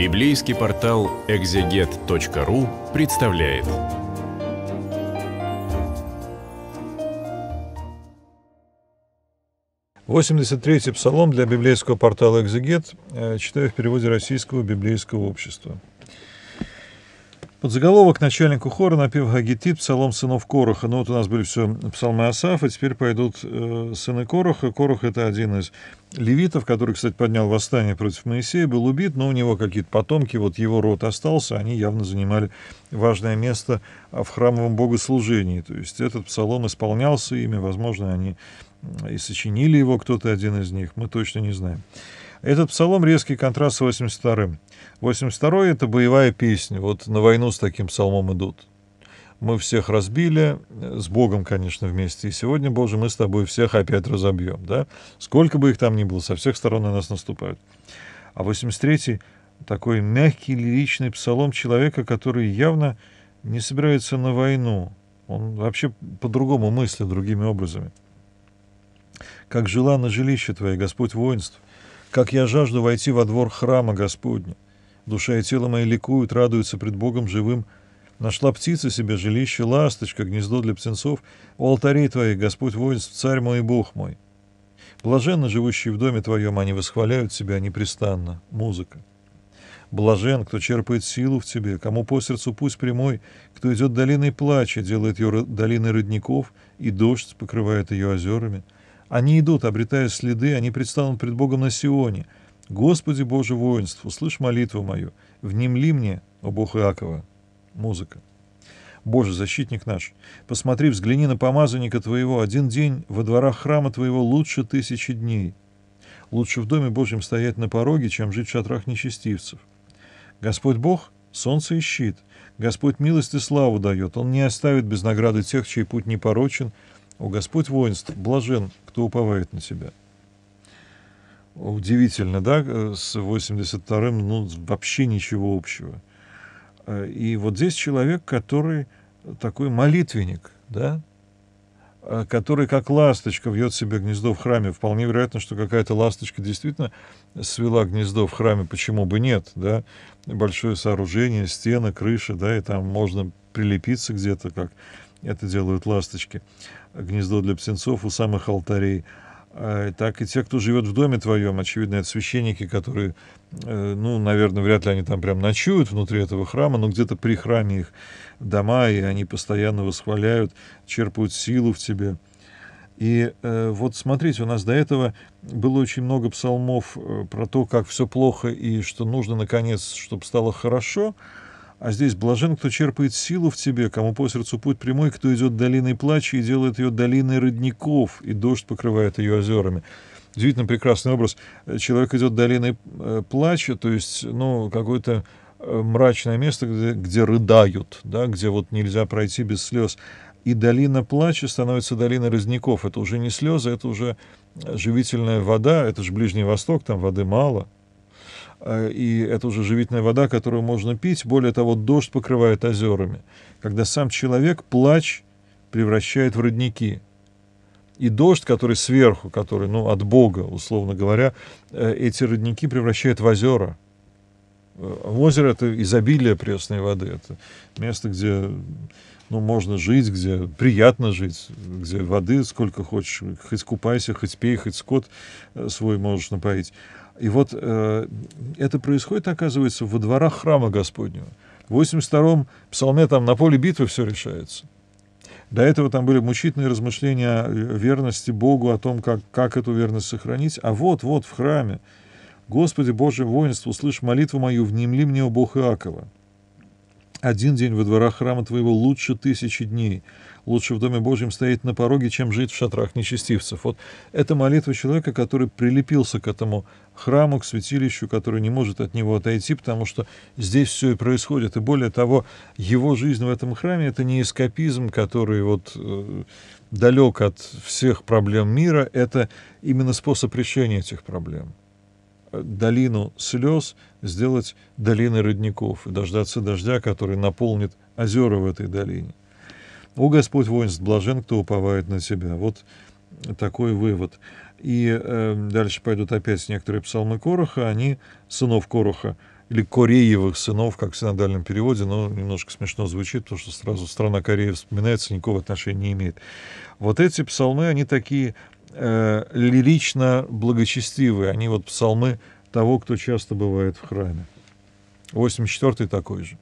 Библейский портал экзегет.ру представляет. Восемьдесят третий псалом для библейского портала «Экзегет» э, читаю в переводе Российского библейского общества. Под заголовок начальнику хора напев Гагитит «Псалом сынов Короха». Ну вот у нас были все псалмы Асафа, теперь пойдут э, сыны Короха. Корох — это один из левитов, который, кстати, поднял восстание против Моисея, был убит, но у него какие-то потомки, вот его род остался, они явно занимали важное место в храмовом богослужении. То есть этот псалом исполнялся ими, возможно, они э, и сочинили его кто-то один из них, мы точно не знаем. Этот псалом резкий контраст с 82-м. 82-й — это боевая песня. Вот на войну с таким псалмом идут. Мы всех разбили, с Богом, конечно, вместе. И сегодня, Боже, мы с тобой всех опять разобьем. Да? Сколько бы их там ни было, со всех сторон на нас наступают. А 83-й — такой мягкий лиричный псалом человека, который явно не собирается на войну. Он вообще по-другому мыслит, другими образами. «Как жила на жилище твое, Господь воинств, как я жажду войти во двор храма Господня! Душа и тело мои ликуют, радуются пред Богом живым. Нашла птица себе жилище, ласточка, гнездо для птенцов. У алтарей твоих, Господь воинств, царь мой и Бог мой. Блаженно живущие в доме твоем, они восхваляют тебя непрестанно. Музыка. Блажен, кто черпает силу в тебе, кому по сердцу пусть прямой, кто идет долиной плача, делает ее долиной родников, и дождь покрывает ее озерами — они идут, обретая следы, они предстанут пред Богом на Сионе. Господи Боже воинств, услышь молитву мою, внемли мне, о Бог Иакова. Музыка. Боже, защитник наш, посмотри, взгляни на помазанника Твоего. Один день во дворах храма Твоего лучше тысячи дней. Лучше в доме Божьем стоять на пороге, чем жить в шатрах нечестивцев. Господь Бог — солнце и щит. Господь милость и славу дает. Он не оставит без награды тех, чей путь непорочен, порочен, «О Господь воинств, блажен, кто уповает на тебя». Удивительно, да, э, с 82-м, ну, вообще ничего общего. Э, и вот здесь человек, который такой молитвенник, да, э, который как ласточка вьет себе гнездо в храме. Вполне вероятно, что какая-то ласточка действительно свела гнездо в храме, почему бы нет, да? Большое сооружение, стены, крыша, да, и там можно прилепиться где-то, как это делают ласточки, гнездо для птенцов у самых алтарей, а, так и те, кто живет в доме твоем, очевидно, это священники, которые, э, ну, наверное, вряд ли они там прям ночуют внутри этого храма, но где-то при храме их дома, и они постоянно восхваляют, черпают силу в тебе. И э, вот смотрите, у нас до этого было очень много псалмов э, про то, как все плохо и что нужно, наконец, чтобы стало хорошо. Э, а здесь блажен, кто черпает силу в тебе, кому по сердцу путь прямой, кто идет долиной плача и делает ее долиной родников, и дождь покрывает ее озерами. Удивительно прекрасный образ. Э, человек идет долиной э, плача, то есть, ну, какое-то э, мрачное место, где, где рыдают, да, где вот нельзя пройти без слез. И долина плача становится долиной родников. Это уже не слезы, это уже живительная вода, это же Ближний Восток, там воды мало. Э, и это уже живительная вода, которую можно пить. Более того, дождь покрывает озерами, когда сам человек плач превращает в родники. И дождь, который сверху, который ну, от Бога, условно говоря, э, эти родники превращает в озера. Э, озеро – это изобилие пресной воды, это место, где ну, можно жить, где приятно жить, где воды сколько хочешь, хоть купайся, хоть пей, хоть скот свой можешь напоить. И вот э, это происходит, оказывается, во дворах храма Господнего. В 82-м псалме там на поле битвы все решается. До этого там были мучительные размышления о верности Богу, о том, как, как эту верность сохранить. А вот-вот в храме. «Господи Божий воинство, услышь молитву мою, внемли мне, о Бог Иакова». Один день во дворах храма твоего лучше тысячи дней. Лучше в Доме Божьем стоять на пороге, чем жить в шатрах нечестивцев. Вот это молитва человека, который прилепился к этому храму, к святилищу, который не может от него отойти, потому что здесь все и происходит. И более того, его жизнь в этом храме — это не эскапизм, который вот э, далек от всех проблем мира, это именно способ решения этих проблем долину слез сделать долиной родников и дождаться дождя, который наполнит озера в этой долине. «О Господь воинств, блажен, кто уповает на Тебя». Вот такой вывод. И э, дальше пойдут опять некоторые псалмы Короха, они сынов Короха, или Кореевых сынов, как в синодальном переводе, но немножко смешно звучит, потому что сразу страна Кореи вспоминается, никакого отношения не имеет. Вот эти псалмы, они такие э, лирично благочестивые. Они вот псалмы того, кто часто бывает в храме. 84-й такой же.